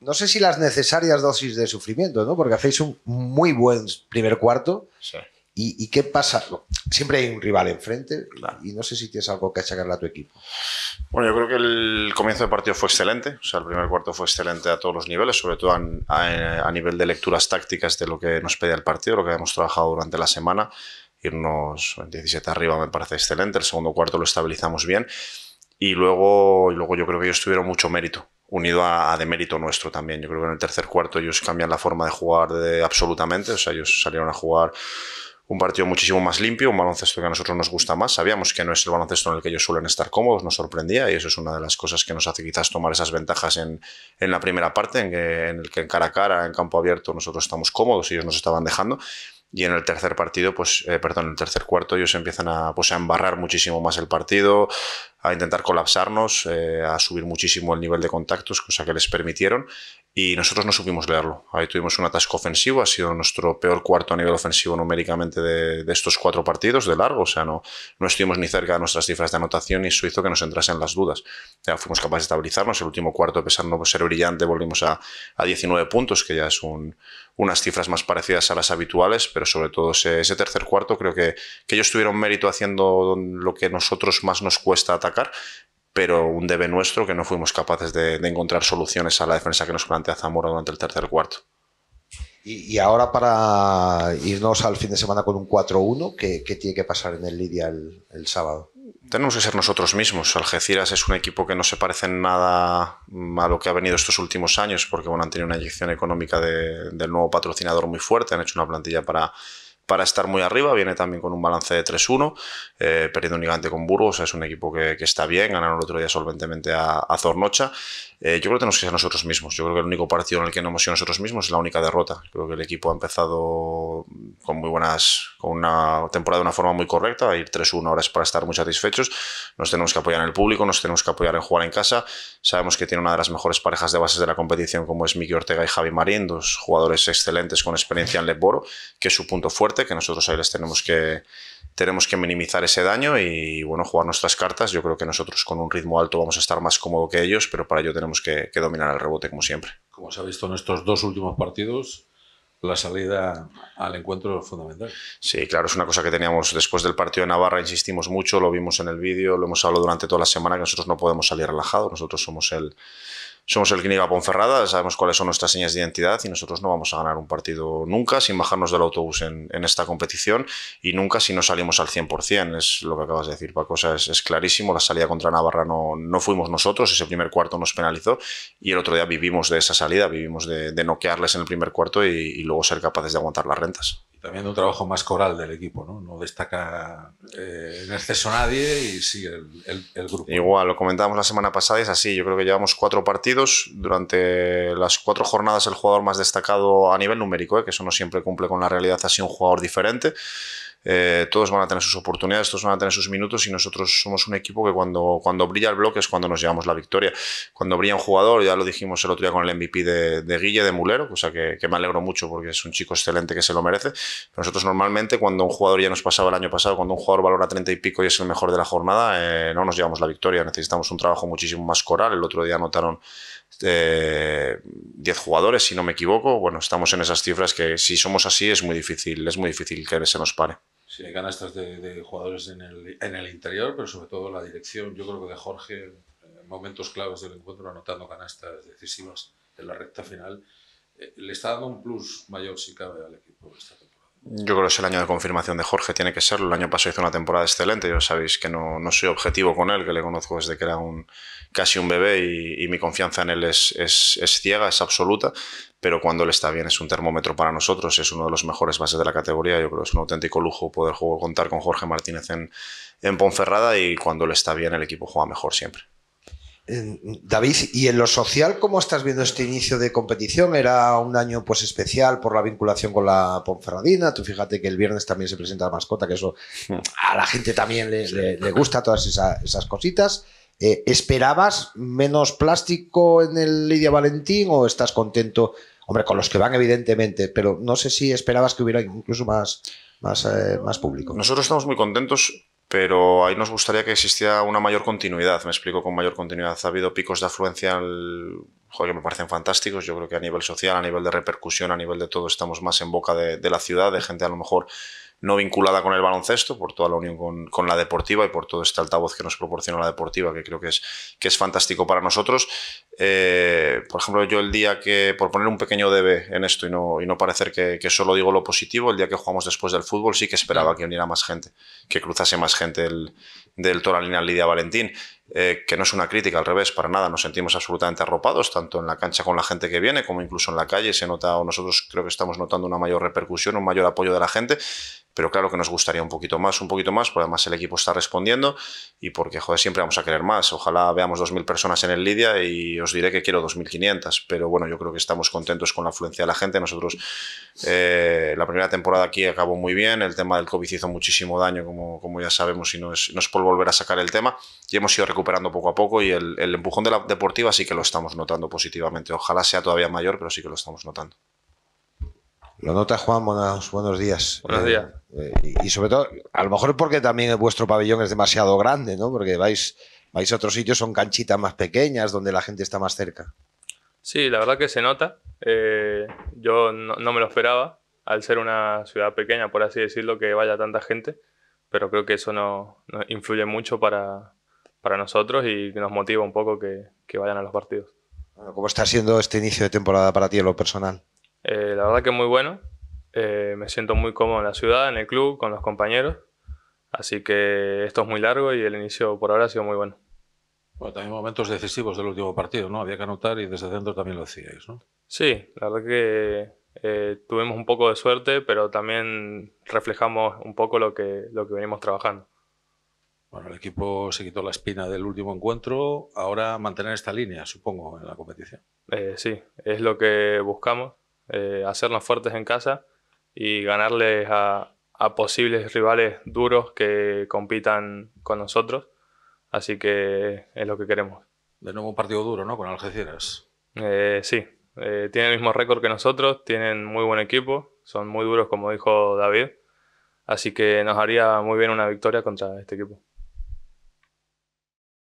no sé si las necesarias dosis de sufrimiento, ¿no? Porque hacéis un muy buen primer cuarto. ¿Y, qué pasa? Siempre hay un rival enfrente y no sé si tienes algo que achacarle a tu equipo. Bueno, yo creo que el comienzo del partido fue excelente. O sea, el primer cuarto fue excelente a todos los niveles, sobre todo a, nivel de lecturas tácticas de lo que nos pedía el partido, lo que hemos trabajado durante la semana. Irnos 17 arriba me parece excelente. El segundo cuarto lo estabilizamos bien. Y luego, y luego yo creo que ellos tuvieron mucho mérito unido a, de mérito nuestro también. Yo creo que en el tercer cuarto ellos cambian la forma de jugar de, absolutamente, o sea, ellos salieron a jugar un partido muchísimo más limpio, un baloncesto que a nosotros nos gusta más. Sabíamos que no es el baloncesto en el que ellos suelen estar cómodos, nos sorprendía y eso es una de las cosas que nos hace quizás tomar esas ventajas en, la primera parte, en, el que en cara a cara, en campo abierto, nosotros estamos cómodos, y ellos nos estaban dejando y en el tercer partido, pues, eh, perdón, en el tercer cuarto ellos empiezan pues, a, embarrar muchísimo más el partido, a intentar colapsarnos, eh, a subir muchísimo el nivel de contactos, cosa que les permitieron, y nosotros no supimos leerlo. Ahí tuvimos un atasco ofensivo, ha sido nuestro peor cuarto a nivel ofensivo numéricamente de, estos cuatro partidos de largo, o sea, no, no estuvimos ni cerca de nuestras cifras de anotación y eso hizo que nos entrasen las dudas. Ya fuimos capaces de estabilizarnos, el último cuarto, a pesar de no ser brillante, volvimos a, a 19 puntos, que ya es unas cifras más parecidas a las habituales, pero sobre todo ese, tercer cuarto creo que, que ellos tuvieron mérito haciendo lo que nosotros más nos cuesta atacar pero un debe nuestro que no fuimos capaces de, encontrar soluciones a la defensa que nos plantea Zamora durante el tercer cuarto. Y, ahora para irnos al fin de semana con un 4-1, ¿qué, tiene que pasar en el Lidia el, sábado? tenemos que ser nosotros mismos. Algeciras es un equipo que no se parece en nada a lo que ha venido estos últimos años, porque bueno, han tenido una inyección económica del nuevo patrocinador muy fuerte, han hecho una plantilla para para estar muy arriba, viene también con un balance de 3-1, eh, perdiendo únicamente con Burgos, es un equipo que, está bien, ganaron el otro día solventemente a Zornocha eh, yo creo que tenemos que ser nosotros mismos. Yo creo que el único partido en el que no hemos sido nosotros mismos es la única derrota. Creo que el equipo ha empezado con muy buenas, con una temporada de una forma muy correcta. Ir 3-1 ahora es para estar muy satisfechos. Nos tenemos que apoyar en el público, nos tenemos que apoyar en jugar en casa. Sabemos que tiene una de las mejores parejas de bases de la competición, como es Miki Ortega y Javi Marín, dos jugadores excelentes con experiencia en Leboro, que es su punto fuerte, que nosotros ahí les tenemos que tenemos que minimizar ese daño y bueno, jugar nuestras cartas. Yo creo que nosotros con un ritmo alto vamos a estar más cómodos que ellos, pero para ello tenemos que, que dominar el rebote como siempre. Como se ha visto en estos dos últimos partidos, la salida al encuentro es fundamental. Sí, claro, es una cosa que teníamos después del partido de Navarra, insistimos mucho, lo vimos en el vídeo, lo hemos hablado durante toda la semana, que nosotros no podemos salir relajados, nosotros somos el somos el Clínica Ponferrada, sabemos cuáles son nuestras señas de identidad y nosotros no vamos a ganar un partido nunca sin bajarnos del autobús en, esta competición y nunca si no salimos al 100%. Es lo que acabas de decir, Paco. es, clarísimo, la salida contra Navarra no, no fuimos nosotros, ese primer cuarto nos penalizó y el otro día vivimos de esa salida, vivimos de, noquearles en el primer cuarto y luego ser capaces de aguantar las rentas también un trabajo más coral del equipo, ¿no? No destaca eh, en exceso nadie y sigue el, grupo. Igual, lo comentábamos la semana pasada y es así. Yo creo que llevamos cuatro partidos. Durante las cuatro jornadas el jugador más destacado a nivel numérico, ¿eh? que eso no siempre cumple con la realidad, ha sido un jugador diferente. Eh, todos van a tener sus oportunidades, todos van a tener sus minutos y nosotros somos un equipo que cuando, cuando brilla el bloque es cuando nos llevamos la victoria. Cuando brilla un jugador, ya lo dijimos el otro día con el MVP de, Guille, de Mulero, cosa que, que, me alegro mucho porque es un chico excelente que se lo merece. nosotros normalmente cuando un jugador ya nos pasaba el año pasado, cuando un jugador valora 30 y pico y es el mejor de la jornada, eh, no nos llevamos la victoria, necesitamos un trabajo muchísimo más coral. El otro día anotaron 10 eh, jugadores, si no me equivoco. Bueno, estamos en esas cifras que si somos así es muy difícil, es muy difícil que se nos pare. Si hay canastas de, jugadores en el, interior, pero sobre todo la dirección, yo creo que de Jorge, eh, momentos claves del encuentro, anotando canastas decisivas en la recta final, eh, le está dando un plus mayor si cabe al equipo esta temporada. Yo creo que es el año de confirmación de Jorge, tiene que serlo. El año pasado hizo una temporada excelente, yo sabéis que no, soy objetivo con él, que le conozco desde que era un, casi un bebé y, mi confianza en él es, es, ciega, es absoluta, pero cuando le está bien es un termómetro para nosotros, es uno de los mejores bases de la categoría, yo creo que es un auténtico lujo poder jugar, contar con Jorge Martínez en, en Ponferrada y cuando le está bien el equipo juega mejor siempre. David, ¿y en lo social cómo estás viendo este inicio de competición? Era un año pues especial por la vinculación con la Ponferradina. Tú fíjate que el viernes también se presenta la mascota, que eso a la gente también le, le, gusta todas esas cositas. Eh, ¿Esperabas menos plástico en el Lidia Valentín o estás contento? Hombre, con los que van, evidentemente, pero no sé si esperabas que hubiera incluso más, más, eh, más público. Nosotros estamos muy contentos pero ahí nos gustaría que existiera una mayor continuidad, me explico con mayor continuidad. Ha habido picos de afluencia al... que me parecen fantásticos, yo creo que a nivel social, a nivel de repercusión, a nivel de todo, estamos más en boca de, la ciudad, de gente a lo mejor no vinculada con el baloncesto, por toda la unión con, la deportiva y por todo este altavoz que nos proporciona la deportiva, que creo que es, que es fantástico para nosotros. Eh, por ejemplo, yo el día que, por poner un pequeño debe en esto y no, y no parecer que, solo digo lo positivo, el día que jugamos después del fútbol sí que esperaba que uniera más gente, que cruzase más gente del Toralina Lidia Valentín, eh, que no es una crítica, al revés, para nada, nos sentimos absolutamente arropados, tanto en la cancha con la gente que viene, como incluso en la calle, se nota, nosotros creo que estamos notando una mayor repercusión, un mayor apoyo de la gente, pero claro que nos gustaría un poquito más, un poquito más, porque además el equipo está respondiendo y porque, joder, siempre vamos a querer más, ojalá veamos 2.000 personas en el Lidia y diré que quiero 2.500, pero bueno, yo creo que estamos contentos con la afluencia de la gente. Nosotros, eh, la primera temporada aquí acabó muy bien, el tema del COVID hizo muchísimo daño, como, como ya sabemos, y no es, por volver a sacar el tema, y hemos ido recuperando poco a poco, y el, empujón de la deportiva sí que lo estamos notando positivamente. Ojalá sea todavía mayor, pero sí que lo estamos notando. Lo nota Juan, buenos, buenos días. Buenos eh, días. Eh, y, sobre todo, a lo mejor porque también vuestro pabellón es demasiado grande, ¿no? Porque vais vais a otros sitios, son canchitas más pequeñas donde la gente está más cerca. Sí, la verdad que se nota. Eh, yo no, me lo esperaba, al ser una ciudad pequeña, por así decirlo, que vaya tanta gente, pero creo que eso no, influye mucho para, nosotros y nos motiva un poco que, vayan a los partidos. ¿Cómo está siendo este inicio de temporada para ti en lo personal? Eh, la verdad que muy bueno. Eh, me siento muy cómodo en la ciudad, en el club, con los compañeros Así que esto es muy largo y el inicio por ahora ha sido muy bueno. Bueno, también momentos decisivos del último partido, ¿no? Había que anotar y desde centro también lo hacíais, ¿no? Sí, la verdad que eh, tuvimos un poco de suerte, pero también reflejamos un poco lo que, lo que venimos trabajando. Bueno, el equipo se quitó la espina del último encuentro, ahora mantener esta línea, supongo, en la competición. Eh, sí, es lo que buscamos, eh, hacernos fuertes en casa y ganarles a, a posibles rivales duros que compitan con nosotros. Así que es lo que queremos. De nuevo un partido duro, ¿no? Con Algeciras. Eh, sí, eh, tienen el mismo récord que nosotros, tienen muy buen equipo, son muy duros como dijo David. Así que nos haría muy bien una victoria contra este equipo.